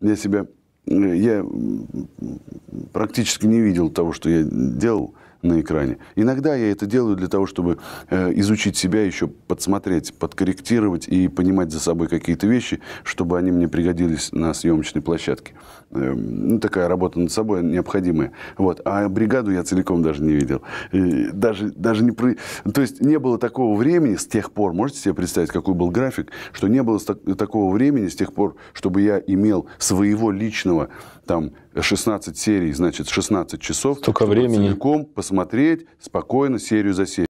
я себя, э, я практически не видел того, что я делал, на экране. Иногда я это делаю для того, чтобы э, изучить себя, еще подсмотреть, подкорректировать и понимать за собой какие-то вещи, чтобы они мне пригодились на съемочной площадке. Э, ну, такая работа над собой необходимая. Вот. А бригаду я целиком даже не видел. И даже, даже не про... То есть не было такого времени с тех пор, можете себе представить, какой был график, что не было так такого времени с тех пор, чтобы я имел своего личного там 16 серий, значит, 16 часов. Столько времени. Целиком посмотреть спокойно серию за серией.